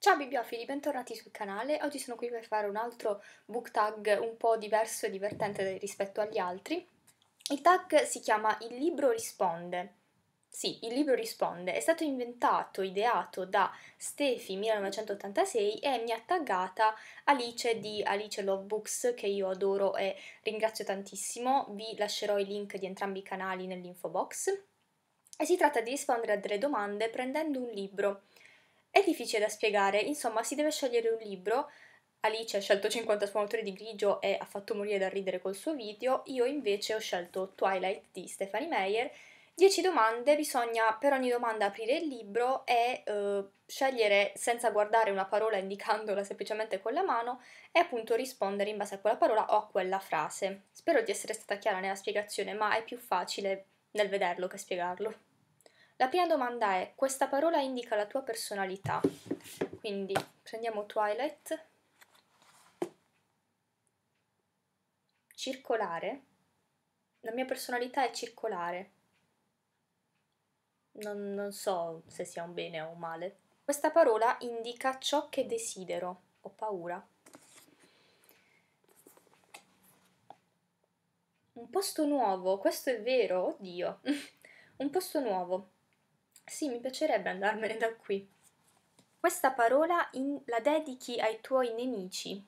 Ciao bibliofili, bentornati sul canale. Oggi sono qui per fare un altro book tag un po' diverso e divertente rispetto agli altri. Il tag si chiama Il libro risponde. Sì, il libro risponde. È stato inventato, ideato da Stefi 1986 e mi ha taggata Alice di Alice Love Books che io adoro e ringrazio tantissimo. Vi lascerò i link di entrambi i canali nell'info box. E si tratta di rispondere a delle domande prendendo un libro. È difficile da spiegare, insomma si deve scegliere un libro. Alice ha scelto 50 sfumature di grigio e ha fatto morire dal ridere col suo video, io invece ho scelto Twilight di Stephanie Meyer. 10 domande, bisogna per ogni domanda aprire il libro e eh, scegliere senza guardare una parola indicandola semplicemente con la mano e appunto rispondere in base a quella parola o a quella frase. Spero di essere stata chiara nella spiegazione, ma è più facile nel vederlo che spiegarlo. La prima domanda è, questa parola indica la tua personalità? Quindi prendiamo Twilight, circolare, la mia personalità è circolare. Non, non, so se sia un bene o un male. Questa parola indica ciò che desidero, ho paura. Un posto nuovo, questo è vero, oddio. un posto nuovo. Sì, mi piacerebbe andarmene da qui. Questa parola in, la dedichi ai tuoi nemici.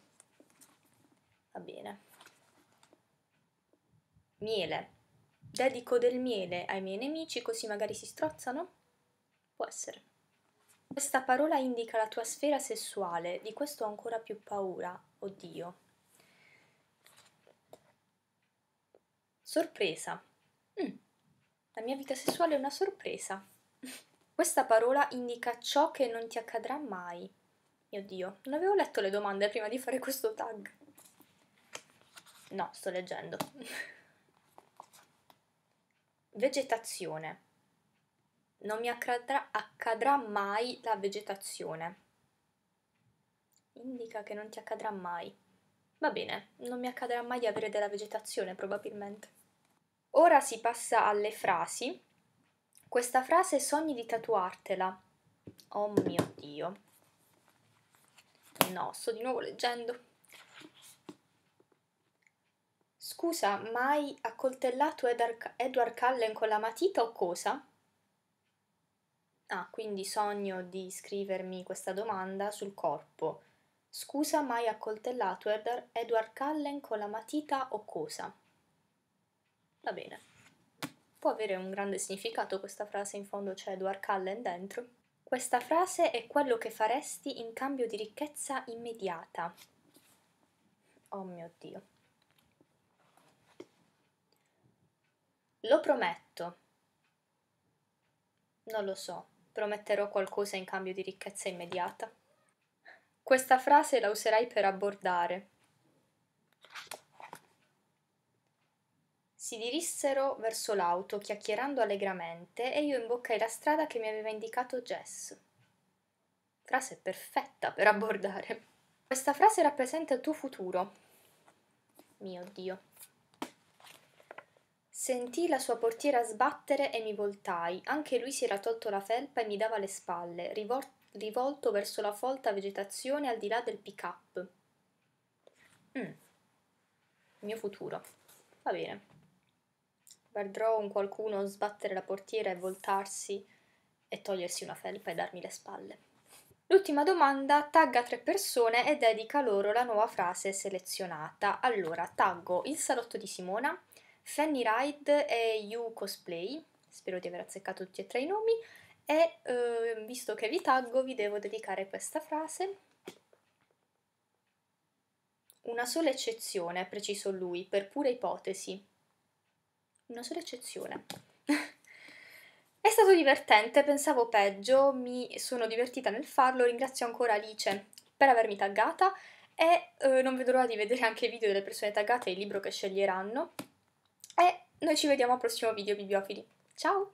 Va bene. Miele. Dedico del miele ai miei nemici così magari si strozzano? Può essere. Questa parola indica la tua sfera sessuale, di questo ho ancora più paura, oddio. Sorpresa. Mm. La mia vita sessuale è una sorpresa. Questa parola indica ciò che non ti accadrà mai. Mio Dio, non avevo letto le domande prima di fare questo tag. No, sto leggendo. Vegetazione. Non mi accadrà, accadrà mai la vegetazione. Indica che non ti accadrà mai. Va bene, non mi accadrà mai di avere della vegetazione probabilmente. Ora si passa alle frasi questa frase sogni di tatuartela. Oh mio Dio. No, sto di nuovo leggendo. Scusa, ma hai accoltellato Edward Cullen con la matita o cosa? Ah, quindi sogno di scrivermi questa domanda sul corpo. Scusa, ma hai accoltellato Edward Cullen con la matita o cosa? Va bene. Può avere un grande significato questa frase, in fondo c'è Edward Cullen dentro. Questa frase è quello che faresti in cambio di ricchezza immediata. Oh mio Dio. Lo prometto. Non lo so, prometterò qualcosa in cambio di ricchezza immediata. Questa frase la userai per abbordare. Si dirissero verso l'auto, chiacchierando allegramente, e io imboccai la strada che mi aveva indicato Jess. Frase perfetta per abbordare. Questa frase rappresenta il tuo futuro. Mio Dio. Sentii la sua portiera sbattere e mi voltai. Anche lui si era tolto la felpa e mi dava le spalle, rivol- rivolto verso la folta vegetazione al di là del pick-up. Mm. Il mio futuro. Va bene vedrò un qualcuno sbattere la portiera e voltarsi e togliersi una felpa e darmi le spalle. L'ultima domanda tagga tre persone e dedica loro la nuova frase selezionata. Allora, taggo il salotto di Simona, Fanny Ride e You Cosplay, spero di aver azzeccato tutti e tre i nomi, e eh, visto che vi taggo vi devo dedicare questa frase. Una sola eccezione, preciso lui, per pura ipotesi, una sola eccezione. È stato divertente, pensavo peggio, mi sono divertita nel farlo, ringrazio ancora Alice per avermi taggata e eh, non vedo l'ora di vedere anche i video delle persone taggate e il libro che sceglieranno. E noi ci vediamo al prossimo video bibliofili. Ciao!